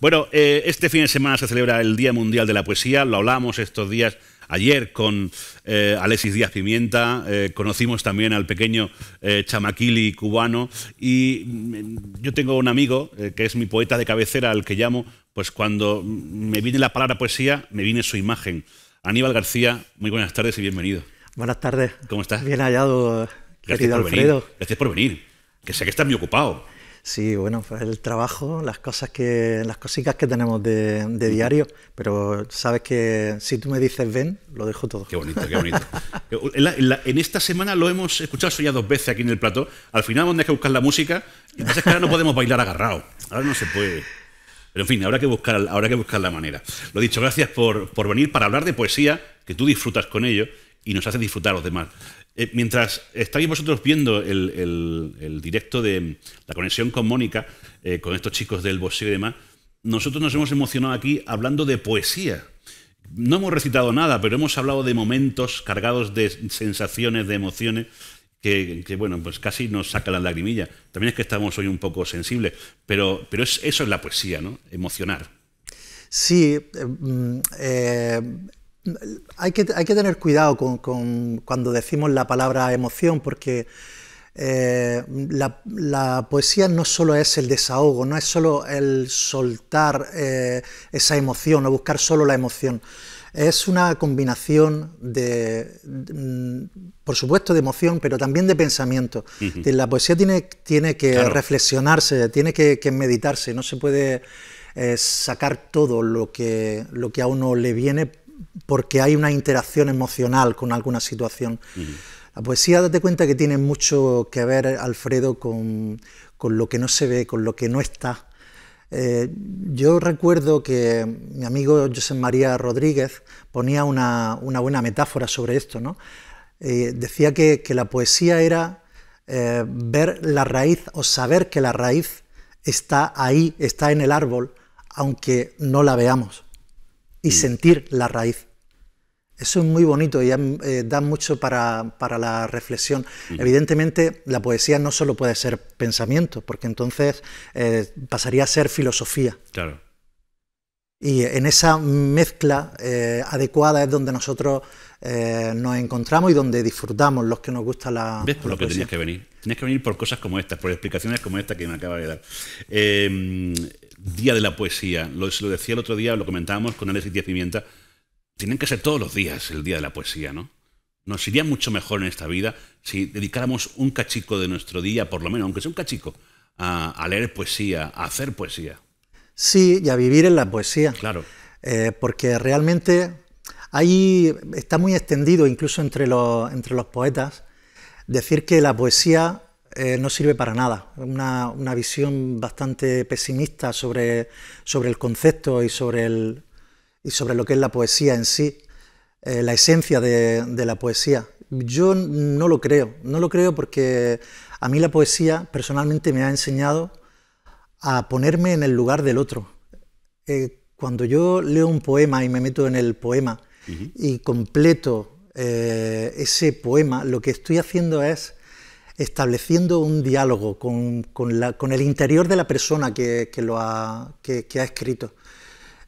Bueno, eh, este fin de semana se celebra el Día Mundial de la Poesía, lo hablamos estos días ayer con eh, Alexis Díaz Pimienta, eh, conocimos también al pequeño chamaquili cubano y mm, yo tengo un amigo que es mi poeta de cabecera al que llamo, pues cuando me viene la palabra poesía, me viene su imagen. Aníbal García, muy buenas tardes y bienvenido. Buenas tardes. ¿Cómo estás? Bien hallado, Gracias querido Venir. Gracias por venir, que sé que estás muy ocupado. Sí, bueno, pues el trabajo, las cosas que, las cositas que tenemos de, de, diario, pero sabes que si tú me dices ven, lo dejo todo. Qué bonito, qué bonito. en, esta semana lo hemos escuchado ya dos veces aquí en el plato Al final donde hay que buscar la música, y entonces que ahora no podemos bailar agarrado. Ahora no se puede. Pero en fin, habrá que buscar, ahora que buscar la manera. Lo dicho, gracias por, por venir para hablar de poesía, que tú disfrutas con ello y nos haces disfrutar a los demás. Eh, mientras estáis vosotros viendo el, directo de la conexión con Mónica, eh, con estos chicos del bosque y demás, nosotros nos hemos emocionado aquí hablando de poesía. No hemos recitado nada, pero hemos hablado de momentos cargados de sensaciones, de emociones, que, bueno, pues casi nos saca las lagrimilla. También es que estamos hoy un poco sensibles, pero, pero eso es la poesía, ¿no? Emocionar. Sí, eh, mm, hay que, tener cuidado con, cuando decimos la palabra emoción, porque eh, la, poesía no solo es el desahogo, no es solo el soltar eh, esa emoción o buscar solo la emoción. Es una combinación de, mm, por supuesto, de emoción, pero también de pensamiento. La poesía tiene, que reflexionarse, tiene que, meditarse, no se puede eh, sacar todo lo que, lo que a uno le viene porque hay una interacción emocional con alguna situación. La poesía, date cuenta que tiene mucho que ver, Alfredo, con, lo que no se ve, con lo que no está. Eh, yo recuerdo que mi amigo José María Rodríguez ponía una, buena metáfora sobre esto. ¿no? Eh, decía que, la poesía era eh, ver la raíz o saber que la raíz está ahí, está en el árbol, aunque no la veamos y mm. sentir la raíz. Eso es muy bonito y eh, da mucho para, la reflexión. Mm. Evidentemente, la poesía no solo puede ser pensamiento, porque entonces eh, pasaría a ser filosofía. Claro. Y en esa mezcla eh, adecuada es donde nosotros eh, nos encontramos y donde disfrutamos los que nos gusta la. ¿Ves por lo que tenías que venir? Tenías que venir por cosas como estas, por explicaciones como esta que me acaba de dar. Em, día de la poesía, lo, lo decía el otro día, lo comentábamos con Alexis Díaz Pimienta. Tienen que ser todos los días el día de la poesía, ¿no? Nos iría mucho mejor en esta vida si dedicáramos un cachico de nuestro día, por lo menos, aunque sea un cachico, a leer poesía, a hacer poesía. Sí, y a vivir en la poesía. Claro. Eh, porque realmente ahí está muy extendido, incluso entre los, entre los poetas, decir que la poesía eh, no sirve para nada. Una, visión bastante pesimista sobre, el concepto y sobre, y sobre lo que es la poesía en sí, eh, la esencia de la poesía. Yo no lo creo, no lo creo porque a mí la poesía personalmente me ha enseñado a ponerme en el lugar del otro. Eh, cuando yo leo un poema y me meto en el poema y completo eh, ese poema, lo que estoy haciendo es estableciendo un diálogo con, con, la, con el interior de la persona que, lo ha, que, ha escrito.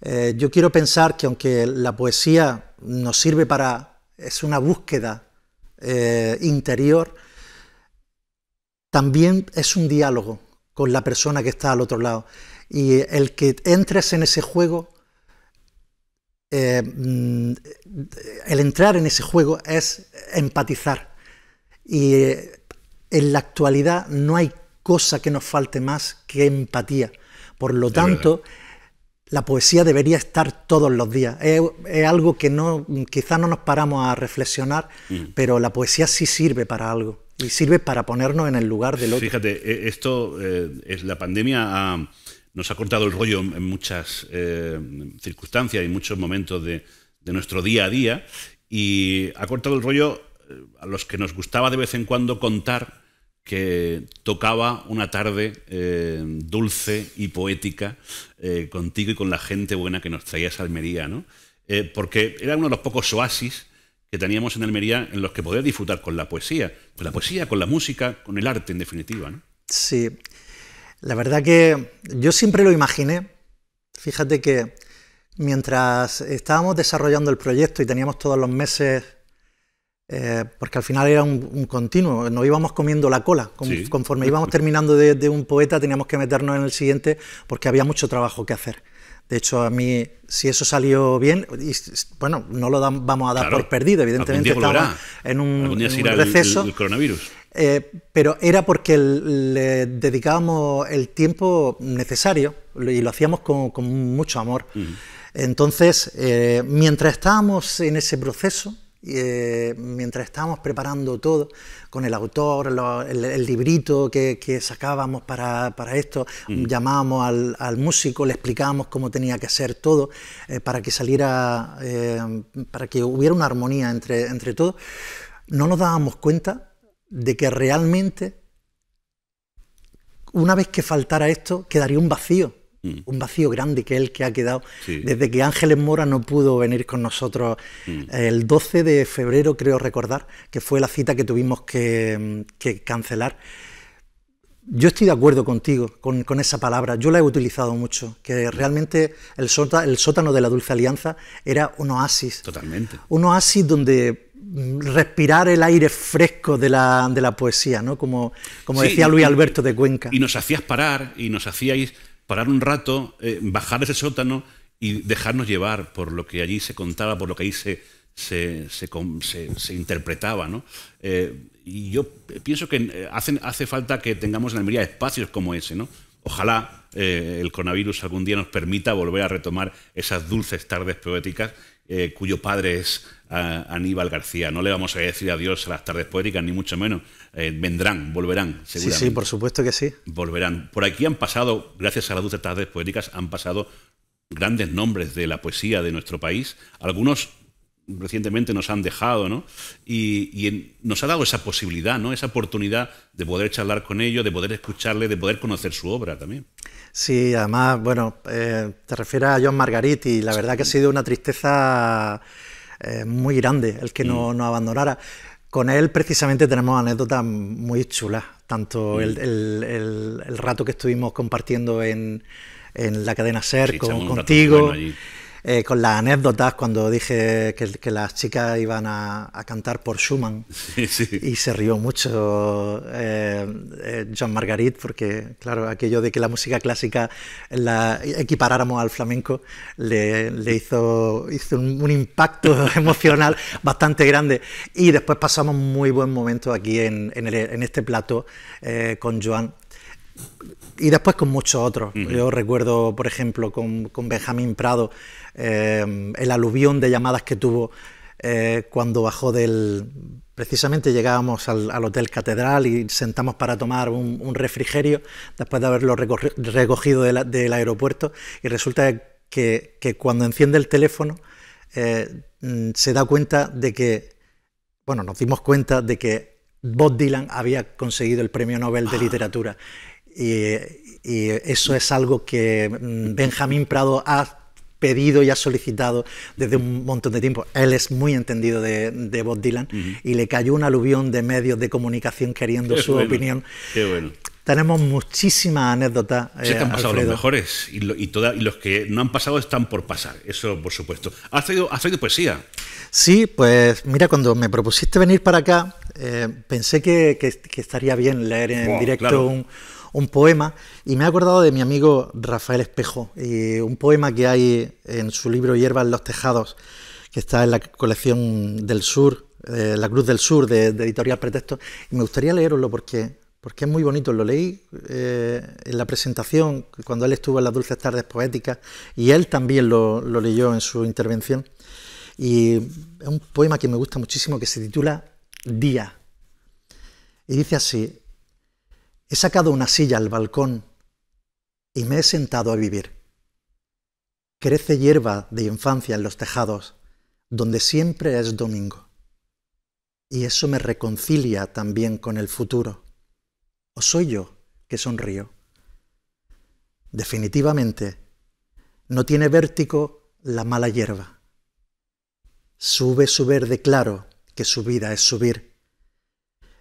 Eh, yo quiero pensar que aunque la poesía nos sirve para, es una búsqueda interior, también es un diálogo con la persona que está al otro lado. Y el que entres en ese juego, eh, mm, el entrar en ese juego es empatizar. Y eh, en la actualidad no hay cosa que nos falte más que empatía. Por lo tanto, la poesía debería estar todos los días. Es, algo que no, quizás no nos paramos a reflexionar, mm. pero la poesía sí sirve para algo. Y sirve para ponernos en el lugar del otro. Fíjate, e, esto eh, es la pandemia nos ha cortado el rollo en muchas eh, circunstancias y muchos momentos de, nuestro día a día y ha cortado el rollo eh, a los que nos gustaba de vez en cuando contar que tocaba una tarde dulce y poética contigo y con la gente buena que nos traía a Almería, ¿no? porque era uno de los pocos oasis que teníamos en Almería en los que poder disfrutar con la poesía, con la poesía, con la música, con el arte en definitiva. ¿no? Sí, la verdad que yo siempre lo imaginé. Fíjate que mientras estábamos desarrollando el proyecto y teníamos todos los meses eh, porque al final era un, continuo, nos íbamos comiendo la cola, conforme íbamos terminando de, un poeta teníamos que meternos en el siguiente porque había mucho trabajo que hacer. De hecho, a mí, si eso salió bien, y, bueno, no lo vamos a dar por perdido, evidentemente estamos en un, en receso. coronavirus. Eh, pero era porque le dedicábamos el tiempo necesario y lo hacíamos con, mucho amor. Entonces, eh, mientras estábamos en ese proceso, eh, mientras estábamos preparando todo, con el autor, el, librito que, sacábamos para, esto, mm. llamábamos al, músico, le explicábamos cómo tenía que ser todo eh, para que saliera, eh, para que hubiera una armonía entre, entre todos, no nos dábamos cuenta de que realmente una vez que faltara esto quedaría un vacío Mm. Un vacío grande que es el que ha quedado desde que Ángeles Mora no pudo venir con nosotros mm. el 12 de febrero, creo recordar, que fue la cita que tuvimos que, cancelar. Yo estoy de acuerdo contigo con, esa palabra, yo la he utilizado mucho, que realmente el, sótano de la Dulce Alianza era un oasis. Totalmente. Un oasis donde mm, respirar el aire fresco de la, poesía, ¿no? Como, decía Luis Alberto de Cuenca. Y nos hacías parar y nos hacíais parar un rato, eh, bajar ese sótano y dejarnos llevar por lo que allí se contaba, por lo que allí se, se, se, interpretaba. Eh, y yo pienso que eh, hace falta que tengamos en Almería espacios como ese. ¿no? Ojalá el coronavirus algún día nos permita volver a retomar esas dulces tardes poéticas eh, cuyo padre es ah, Aníbal García. No le vamos a decir adiós a las tardes poéticas, ni mucho menos. Eh, vendrán, volverán, seguramente. Sí, sí, por supuesto que sí. Volverán. Por aquí han pasado, gracias a las dulces tardes poéticas, han pasado grandes nombres de la poesía de nuestro país, algunos recientemente nos han dejado, ¿no? Y, nos ha dado esa posibilidad, ¿no? Esa oportunidad de poder charlar con ellos, de poder escucharle, de poder conocer su obra también. Sí, además, bueno, eh, te refieres a John Margarit... ...y la verdad que ha sido una tristeza eh, muy grande el que no, no abandonara. Con él precisamente tenemos anécdotas muy chulas, tanto mm. el, rato que estuvimos compartiendo en, en la cadena SER con, contigo. Eh, con las anécdotas cuando dije que, las chicas iban a, cantar por Schumann y se rió mucho eh, eh Margarit porque, claro, aquello de que la música clásica la equiparáramos al flamenco le, hizo, hizo un, impacto emocional bastante grande y después pasamos muy buen momento aquí en, en este plato eh, con Joan y después con muchos otros. Yo recuerdo, por ejemplo, con, con Benjamín Prado, eh, el aluvión de llamadas que tuvo eh, cuando bajó del... Precisamente llegábamos al, Hotel Catedral y sentamos para tomar un, refrigerio después de haberlo recogido del aeropuerto y resulta que, cuando enciende el teléfono eh, mm, se da cuenta de que, bueno, nos dimos cuenta de que Bob Dylan había conseguido el Premio Nobel de ah. Literatura. Y, eso es algo que mm, Benjamín Prado ha pedido y ha solicitado desde un montón de tiempo. Él es muy entendido de, Bob Dylan y le cayó un aluvión de medios de comunicación queriendo su opinión. Tenemos muchísimas anécdotas. han eh, pasado los mejores y, los que no han pasado están por pasar, eso por supuesto. ¿Has traído, poesía? Sí, pues mira, cuando me propusiste venir para acá, eh, pensé que, estaría bien leer en directo un un poema y me he acordado de mi amigo Rafael Espejo, y un poema que hay en su libro Hierbas en los Tejados, que está en la colección del Sur, eh, La Cruz del Sur, de, Editorial Pretexto, y me gustaría leeroslo porque, porque es muy bonito, lo leí eh, en la presentación cuando él estuvo en las Dulces Tardes Poéticas y él también lo, lo leyó en su intervención. Y es un poema que me gusta muchísimo que se titula Día. Y dice así, He sacado una silla al balcón y me he sentado a vivir. Crece hierba de infancia en los tejados, donde siempre es domingo. Y eso me reconcilia también con el futuro. ¿O soy yo que sonrío? Definitivamente, no tiene vértigo la mala hierba. Sube su verde claro, que su vida es subir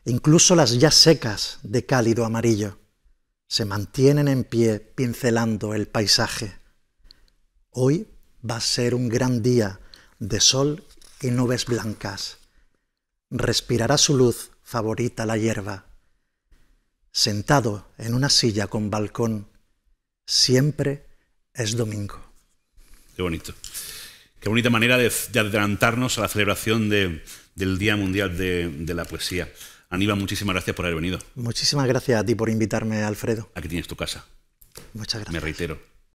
incluso las ya secas de cálido amarillo, se mantienen en pie pincelando el paisaje. Hoy va a ser un gran día de sol y nubes blancas. Respirará su luz favorita la hierba. Sentado en una silla con balcón, siempre es domingo. Qué bonito. Qué bonita manera de, adelantarnos a la celebración del Día Mundial de la Poesía. Aníbal, muchísimas gracias por haber venido. Muchísimas gracias a ti por invitarme, Alfredo. Aquí tienes tu casa. Muchas gracias. Me reitero.